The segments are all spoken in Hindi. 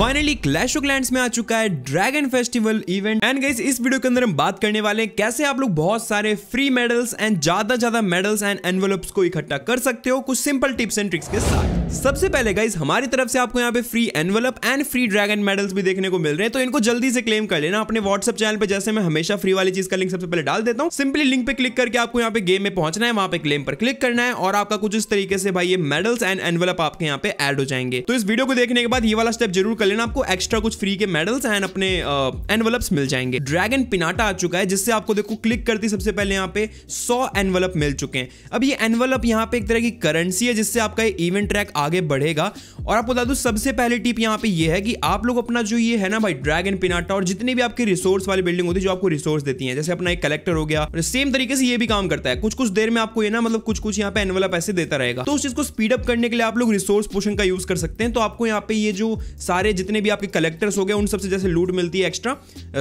फाइनली क्लैश ऑफ क्लैंड में आ चुका है dragon festival event and guys इस वीडियो के अंदर हम बात करने वाले हैं कैसे आप लोग बहुत सारे फ्री मेडल्स एंड ज्यादा ज्यादा मेडल्स एंड एनवेलप्स को इकट्ठा कर सकते हो कुछ सिंपल टिप्स एंड ट्रिक्स के साथ सबसे पहले गाइज हमारी तरफ से आपको यहाँ पे free envelope and free dragon medals भी देखने को मिल रहे हैं तो इनको जल्दी से क्लेम कर लेना अपने व्हाट्सअप चैनल पे जैसे मैं हमेशा फ्री वाली चीज का लिंक सबसे पहले डाल देता हूँ सिंपली लिंक पे क्लिक करके आपको यहाँ पे गेम में पहुंचना है वहाँ पे क्लेम पर क्लिक करना है और आपका कुछ इस तरीके से भाई ये मेडल्स एंड एनवलप आपके यहाँ पे एड हो जाएंगे तो इस वीडियो को देखने के बाद ये वाला स्टेप जरूर कर लेना आपको एक्स्ट्रा कुछ फ्री के मेडल्स एंड अपने एनवलप्स मिल जाएंगे ड्रैगन पिनाटा आ चुका है जिससे आपको देखो क्लिक करती सबसे पहले यहाँ पे सौ एनवलप मिल चुके हैं अब ये एनवलप यहाँ पे एक तरह की करेंसी है जिससे आपका इवेंट ट्रैक आगे बढ़ेगा और आपको बता दूँ सबसे पहले टिप यहाँ पे ये है कि आप लोग अपना जो ये है ना भाई ड्रैगन पिनाटा और जितनी भी आपकी रिसोर्स वाली बिल्डिंग होती है जो आपको रिसोर्स देती है जैसे अपना एक कलेक्टर हो गया सेम तरीके से ये भी काम करता है कुछ कुछ देर में आपको ये ना मतलब कुछ कुछ यहाँ पे एनवल पैसे देता रहेगा तो उस चीज को स्पीडअप करने के लिए आप लोग रिसोर्स पोषण का यूज कर सकते हैं तो आपको यहाँ पे ये जो सारे जितने भी आपके कलेक्टर्स हो गए उन सबसे जैसे लूट मिलती है एक्स्ट्रा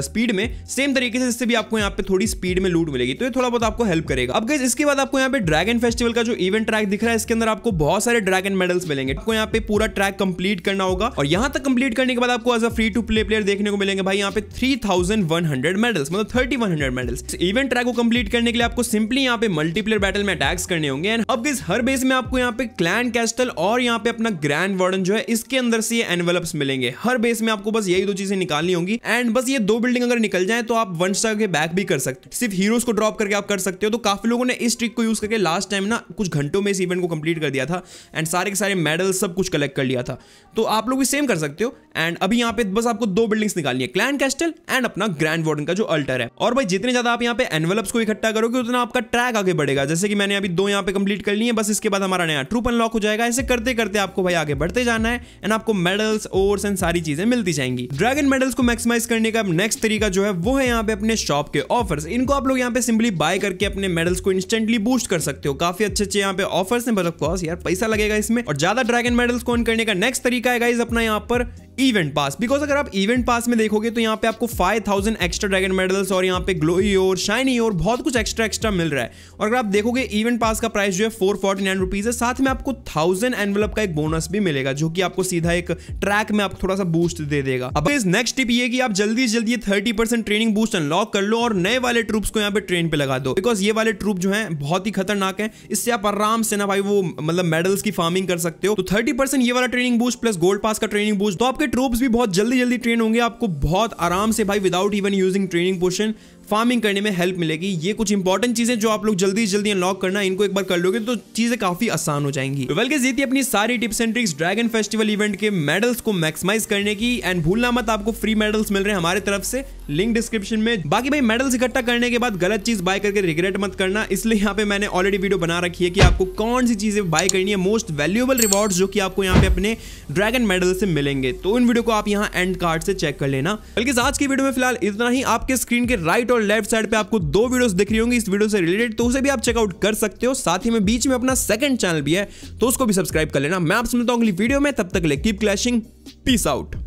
स्पीड में सेम तरीके से जिससे भी आपको यहाँ पे थोड़ी स्पीड में लूट मिलेगी तो ये थोड़ा बहुत आपको हेल्प करेगा अब गैस इसके बाद आपको यहाँ पे ड्रैगन फेस्टिवल का जो इवेंट ट्रैक दिख रहा है इसके अंदर आपको बहुत सारे ड्रैगन मेडल्स मिलेंगे आपको यहाँ पे पूरा ट्रैक कंप्लीट करना होगा और यहाँ तक कंप्लीट करने के बाद आपको as a free to play player देखने को मिलेंगे भाई यहाँ पे three thousand one hundred medals मतलब thirty one hundred medals event track को कंप्लीट करने के लिए आपको सिंपली यहाँ पे मल्टीप्लेयर बैटल में अटैक्स करने होंगे एंड अब इस हर बेस में आपको यहाँ पे क्लैन कैस्टल और यहाँ पे अपना ग्रैंड वार्डन जो है इसके अंदर से ये एनवेलप्स मिलेंगे हर बेस में आपको बस यही दो चीजें निकालनी होंगी एंड बस ये दो बिल्डिंग अगर निकल जाए तो आप वन स्टार के बैक भी कर सकते सिर्फ हीरोज को ड्रॉप करके आप कर सकते हो तो काफी लोगों ने इस ट्रिक को यूज करके लास्ट टाइम ना कुछ घंटों में इस इवेंट को कंप्लीट कर दिया था एंड सारे के सारे मेडल सब कुछ कलेक्ट कर लिया था तो आप लोग भी सेम कर सकते हो एंड अभी यहाँ पे बस आपको दो बिल्डिंग्स निकालनी है क्लैन कैस्टल एंड अपना ग्रैंड वार्डन का जो अल्टर है और भाई जितने ज्यादा आप यहाँ पे एनवेलप्स को इकट्ठा करोगे उतना आपका ट्रैक आगे बढ़ेगा जैसे कि मैंने अभी दो यहाँ पे कंप्लीट कर ली है बस इसके बाद हमारा नया ट्रूप अनलॉक हो जाएगा ऐसे करते करते आपको भाई आगे बढ़ते जाना है एंड आपको मेडल्स ओर्स एंड सारी चीजें मिलती जाएंगी ड्रैगन मेडल्स को मैक्सिमाइज करने का नेक्स्ट तरीका जो है वो है यहाँ पे अपने शॉप के ऑफर्स इनको आप लोग यहाँ पे सिंपली बाय करके अपने मेडल्स को इंस्टेंटली बूस्ट कर सकते हो काफी अच्छे अच्छे यहाँ पे ऑफर्स हैं बट ऑफकोर्स यार पैसा लगेगा इसमें और ज्यादा ड्रैगन मेडल्स को करने का नेक्स्ट तरीका है गाइज अपना यहाँ पर इवेंट पास बिकॉज अगर आप इवेंट पास में देखोगे तो यहाँ पे आपको 5000 एक्स्ट्रा ड्रैगन मेडल्स और यहाँ पे ग्लोई और शाइनी और बहुत कुछ एक्स्ट्रा एक्स्ट्रा मिल रहा है और अगर आप देखोगे इवेंट पास का प्राइस जो है फोर फोर्टी नाइन रुपीज है साथ में आपको थाउजेंड एनवलप का एक बोनस भी मिलेगा जो कि आपको सीधा एक ट्रैक में आपको थोड़ा सा बूस्ट दे देगा अब इस नेक्स्ट टिप ये कि आप जल्दी से जल्दी thirty percent training boost unlock कर लो और नए वाले ट्रूप्स को यहाँ पे ट्रेन पे लगा दो बिकॉज ये वाले ट्रूप जो है बहुत ही खतरनाक है इससे आप आराम से ना भाई वो मतलब मेडल्स की फार्मिंग कर सकते हो तो थर्टी ये वाला training boost plus gold pass का ट्रेनिंग बूस्ट तो आपके ट्रोप्स भी बहुत जल्दी जल्दी ट्रेन होंगे आपको बहुत आराम से भाई without even using training potion farming करने में हेल्प मिलेगी ये कुछ इंपॉर्टेंट चीजें जो आप लोग जल्दी जल्दी अनलॉक करना इनको एक बार कर लोगे तो चीजें काफी आसान हो जाएंगी वेल जीती अपनी सारी tips and tricks dragon festival event के मेडल्स को मैक्सिमाइज करने की एंड भूलना मत आपको फ्री मेडल्स मिल रहे हैं हमारे तरफ से लिंक डिस्क्रिप्शन में बाकी भाई मेडल्स इकट्ठा करने के बाद गलत चीज बाय करके रिग्रेट मत करना इसलिए यहाँ पे मैंने ऑलरेडी वीडियो बना रखी है कि आपको कौन सी चीजें बाय करनी है मोस्ट वैल्यूएबल रिवॉर्ड्स जो कि आपको यहाँ पे अपने ड्रैगन मेडल से मिलेंगे तो इन वीडियो को आप यहाँ एंड कार्ड से चेक कर लेना बल्कि आज की वीडियो में फिलहाल इतना ही आपके स्क्रीन के राइट और और लेफ्ट साइड पे आपको दो वीडियोस दिख रही होंगी इस वीडियो से रिलेटेड तो उसे भी आप चेकआउट कर सकते हो साथ ही में बीच में अपना सेकंड चैनल भी है तो उसको भी सब्सक्राइब कर लेना मैं आपसे मिलता हूँ अगली वीडियो में तब तक ले कीप क्लैशिंग पीस आउट